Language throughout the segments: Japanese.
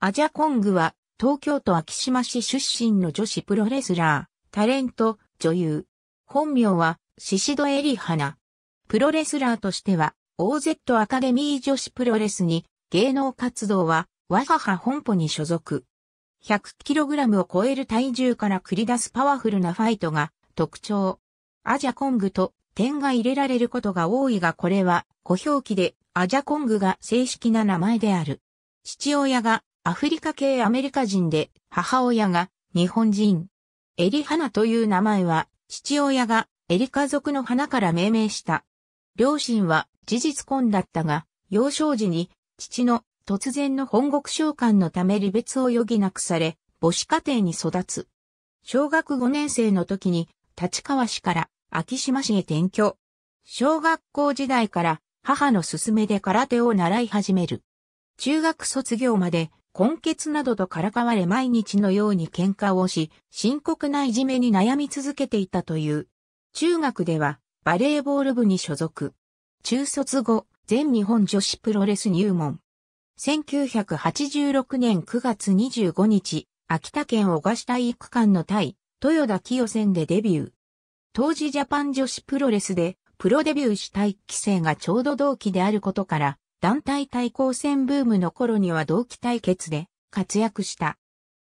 アジャコングは、東京都秋島市出身の女子プロレスラー、タレント、女優。本名は、シシドエリハナ。プロレスラーとしては、OZ アカデミー女子プロレスに、芸能活動は、和母本舗に所属。100kg を超える体重から繰り出すパワフルなファイトが特徴。アジャコングと点が入れられることが多いがこれは、小表記でアジャコングが正式な名前である。父親がアフリカ系アメリカ人で、母親が日本人。エリハナという名前は、父親がエリ家族の花から命名した。両親は事実婚だったが、幼少時に父の突然の本国召喚のため離別を余儀なくされ、母子家庭に育つ。小学5年生の時に、立川市から秋島市へ転居。小学校時代から母の勧めで空手を習い始める。中学卒業まで根血などとからかわれ毎日のように喧嘩をし、深刻ないじめに悩み続けていたという。中学ではバレーボール部に所属。中卒後、全日本女子プロレス入門。1986年9月25日、秋田県小菓子体育館の対、豊田清戦でデビュー。当時ジャパン女子プロレスで、プロデビューした一期生がちょうど同期であることから、団体対抗戦ブームの頃には同期対決で活躍した。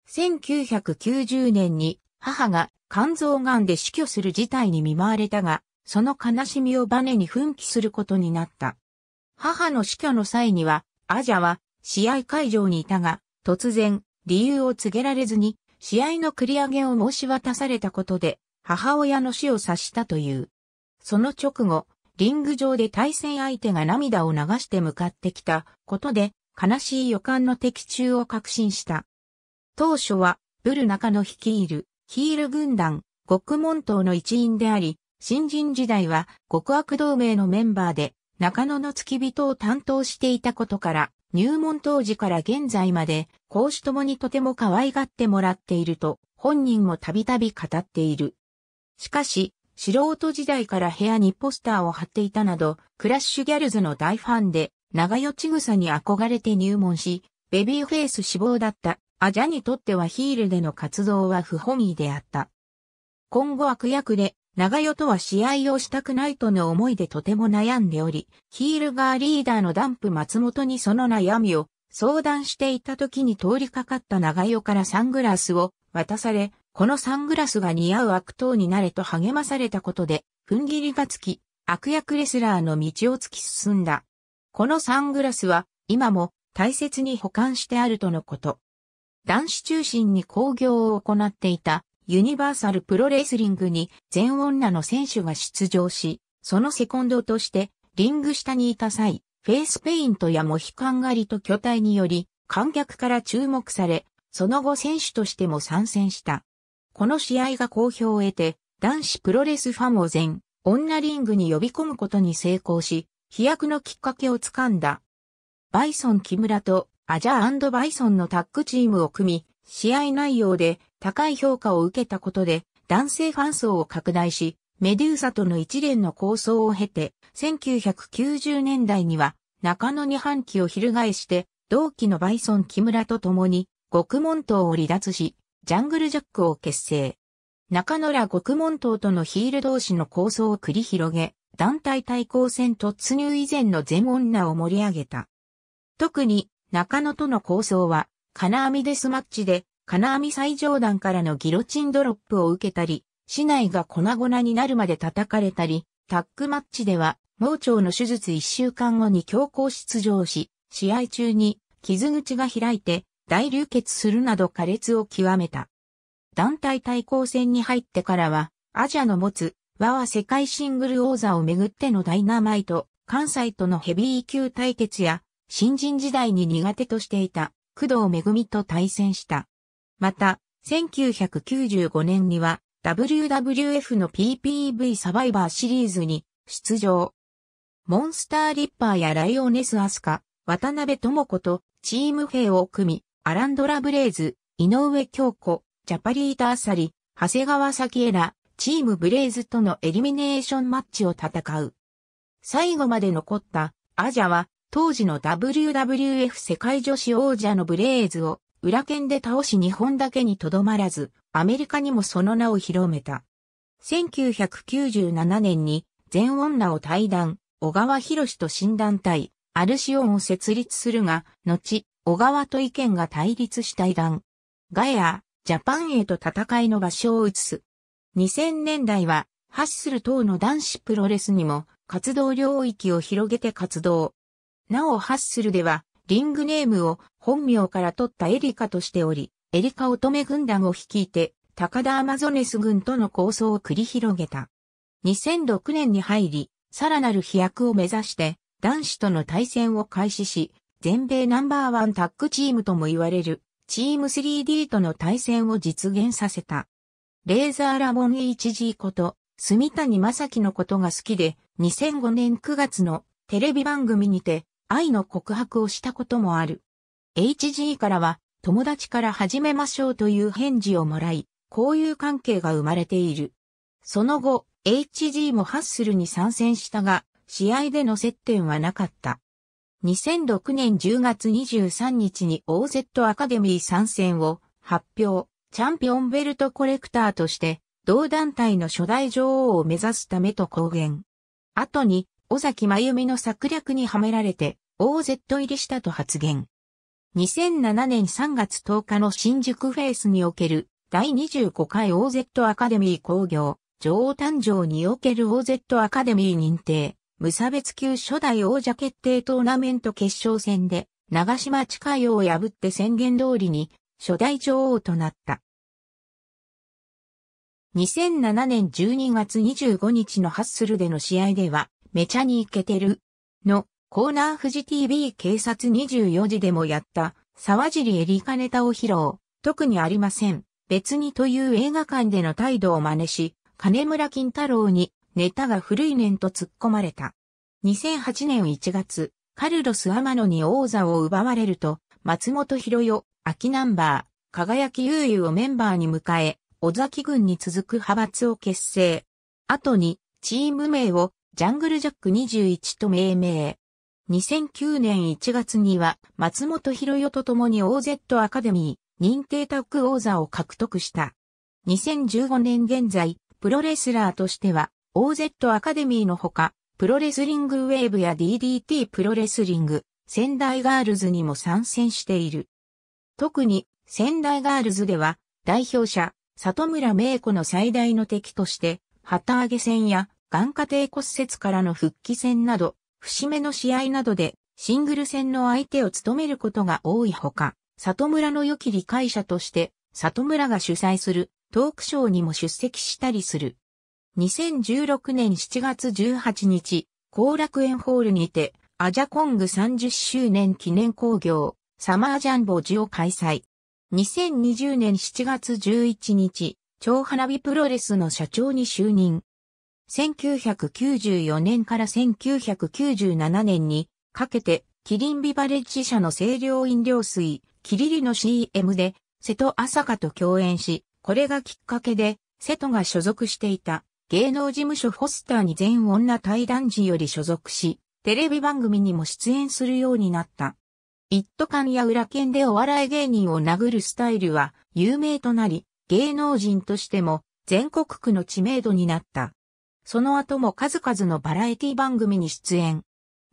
1990年に母が肝臓癌で死去する事態に見舞われたが、その悲しみをバネに奮起することになった。母の死去の際には、アジャは試合会場にいたが、突然理由を告げられずに試合の繰り上げを申し渡されたことで、母親の死を察したという。その直後、リング上で対戦相手が涙を流して向かってきたことで悲しい予感の的中を確信した。当初はブル中野率いるヒール軍団獄門党の一員であり、新人時代は極悪同盟のメンバーで中野の付き人を担当していたことから入門当時から現在まで講師ともにとても可愛がってもらっていると本人もたびたび語っている。しかし、素人時代から部屋にポスターを貼っていたなど、クラッシュギャルズの大ファンで、長与千草に憧れて入門し、ベビーフェイス志望だったアジャにとってはヒールでの活動は不本意であった。今後悪役で、長与とは試合をしたくないとの思いでとても悩んでおり、ヒールがリーダーのダンプ松本にその悩みを相談していた時に通りかかった長与からサングラスを渡され、このサングラスが似合う悪党になれと励まされたことで、踏ん切りがつき、悪役レスラーの道を突き進んだ。このサングラスは、今も大切に保管してあるとのこと。男子中心に興行を行っていたユニバーサルプロレスリングに全女の選手が出場し、そのセコンドとしてリング下にいた際、フェイスペイントやモヒカン狩りと巨体により観客から注目され、その後選手としても参戦した。この試合が好評を得て、男子プロレスファンを全、女リングに呼び込むことに成功し、飛躍のきっかけをつかんだ。バイソン木村とアジャバイソンのタッグチームを組み、試合内容で高い評価を受けたことで、男性ファン層を拡大し、メデューサとの一連の構想を経て、1990年代には中野に反旗を翻して、同期のバイソン木村と共に、獄門島を離脱し、ジャングルジャックを結成。中野ら獄門島とのヒール同士の構想を繰り広げ、団体対抗戦突入以前の全女を盛り上げた。特に中野との構想は、金網デスマッチで、金網最上段からのギロチンドロップを受けたり、市内が粉々になるまで叩かれたり、タッグマッチでは、盲腸の手術1週間後に強行出場し、試合中に傷口が開いて、大流血するなど苛烈を極めた。団体対抗戦に入ってからは、アジアの持つ、和は世界シングル王座をめぐってのダイナマイト、関西とのヘビー級対決や、新人時代に苦手としていた、工藤恵と対戦した。また、1995年には、WWF の PPV サバイバーシリーズに出場。モンスターリッパーやライオネスアスカ、渡辺智子とチーム兵を組み、アランドラ・ブレイズ、井上京子、ジャパリータ・アサリ、長谷川咲恵ら、チームブレイズとのエリミネーションマッチを戦う。最後まで残ったアジャは、当時の WWF 世界女子王者のブレイズを裏剣で倒し日本だけにとどまらず、アメリカにもその名を広めた。1997年に全女を退団、小川博士と新団体、アルシオンを設立するが、後、小川と意見が対立したイラン、ガエア、ジャパンへと戦いの場所を移す。2000年代は、ハッスル等の男子プロレスにも活動領域を広げて活動。なおハッスルでは、リングネームを本名から取ったエリカとしており、エリカ乙女軍団を率いて、高田アマゾネス軍との構想を繰り広げた。2006年に入り、さらなる飛躍を目指して、男子との対戦を開始し、全米ナンバーワンタッグチームとも言われる、チーム 3D との対戦を実現させた。レーザーラボン h g こと、住谷正樹のことが好きで、2005年9月のテレビ番組にて愛の告白をしたこともある。HG からは友達から始めましょうという返事をもらい、こういう関係が生まれている。その後、HG もハッスルに参戦したが、試合での接点はなかった。2006年10月23日に OZ アカデミー参戦を発表、チャンピオンベルトコレクターとして、同団体の初代女王を目指すためと公言。後に、尾崎真由美の策略にはめられて、OZ 入りしたと発言。2007年3月10日の新宿フェイスにおける第25回 OZ アカデミー工業女王誕生における OZ アカデミー認定無差別級初代王者決定トーナメント決勝戦で、長島近代を破って宣言通りに、初代女王となった。2007年12月25日のハッスルでの試合では、めちゃにイケてる。の、コーナー富士 TV 警察24時でもやった、沢尻エリカネタを披露。特にありません。別にという映画館での態度を真似し、金村金太郎にネタが古い年と突っ込まれた。2008年1月、カルロス・アマノに王座を奪われると、松本博代、秋ナンバー、輝き悠々をメンバーに迎え、尾崎軍に続く派閥を結成。後に、チーム名を、ジャングルジャック21と命名。2009年1月には、松本博代と共に OZ アカデミー、認定タッグ王座を獲得した。2015年現在、プロレスラーとしては、OZ アカデミーのほか、プロレスリングウェーブや DDT プロレスリング、仙台ガールズにも参戦している。特に、仙台ガールズでは、代表者、里村芽子の最大の敵として、旗揚げ戦や、眼下低骨折からの復帰戦など、節目の試合などで、シングル戦の相手を務めることが多いほか、里村の良き理解者として、里村が主催するトークショーにも出席したりする。2016年7月18日、後楽園ホールにて、アジャコング30周年記念興行、サマージャンボジを開催。2020年7月11日、超花火プロレスの社長に就任。1994年から1997年にかけて、キリンビバレッジ社の清涼飲料水、キリリの CM で、瀬戸朝香と共演し、これがきっかけで、瀬戸が所属していた芸能事務所フォスターに全女対談時より所属し、テレビ番組にも出演するようになった。一途感や裏剣でお笑い芸人を殴るスタイルは有名となり、芸能人としても全国区の知名度になった。その後も数々のバラエティ番組に出演。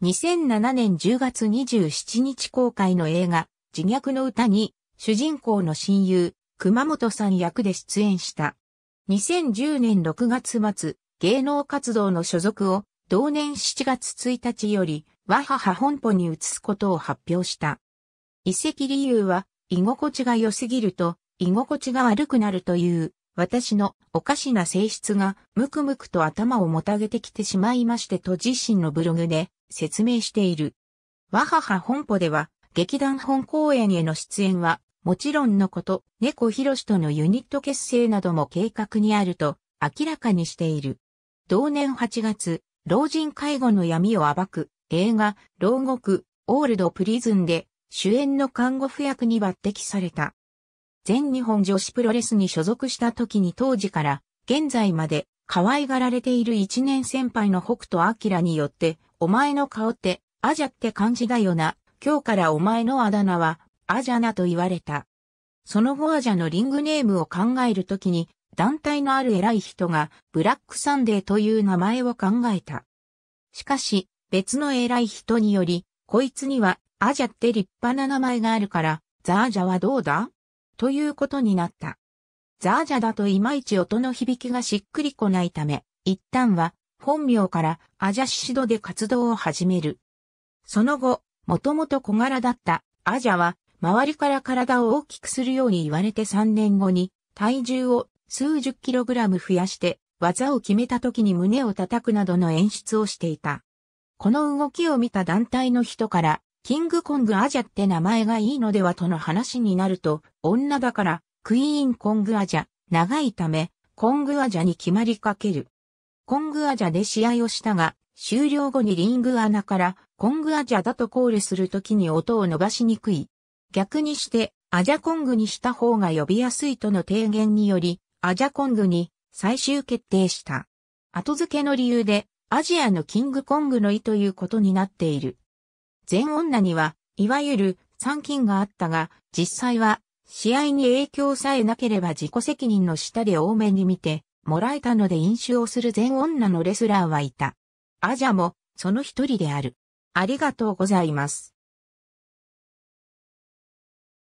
2007年10月27日公開の映画、自虐の歌に、主人公の親友、熊本さん役で出演した。2010年6月末、芸能活動の所属を同年7月1日より、和母本舗に移すことを発表した。移籍理由は、居心地が良すぎると、居心地が悪くなるという、私のおかしな性質が、むくむくと頭をもたげてきてしまいましてと自身のブログで説明している。和母本舗では、劇団本公演への出演は、もちろんのこと、猫ひろしとのユニット結成なども計画にあると明らかにしている。同年8月、老人介護の闇を暴く映画、牢獄、オールドプリズンで主演の看護婦役に抜擢された。全日本女子プロレスに所属した時に当時から現在まで可愛がられている一年先輩の北斗晶によってお前の顔ってあじゃって感じだよな。今日からお前のあだ名はアジャナと言われた。その後アジャのリングネームを考えるときに、団体のある偉い人がブラックサンデーという名前を考えた。しかし、別の偉い人により、こいつにはアジャって立派な名前があるから、ザージャはどうだということになった。ザージャだといまいち音の響きがしっくりこないため、一旦は本名からアジャシシドで活動を始める。その後、もともと小柄だったアジャは周りから体を大きくするように言われて3年後に体重を数十キログラム増やして技を決めた時に胸を叩くなどの演出をしていた。この動きを見た団体の人からキングコングアジャって名前がいいのではとの話になると女だからクイーンコングアジャ長いためコングアジャに決まりかける。コングアジャで試合をしたが終了後にリング穴からコングアジャだとコールするときに音を伸ばしにくい逆にしてアジャコングにした方が呼びやすいとの提言により、アジャコングに最終決定した。後付けの理由で、アジアのキングコングの意ということになっている。全女には、いわゆる参勤があったが、実際は、試合に影響さえなければ自己責任の下で多めに見て、もらえたので飲酒をする全女のレスラーはいた。アジャも、その一人である。ありがとうございます。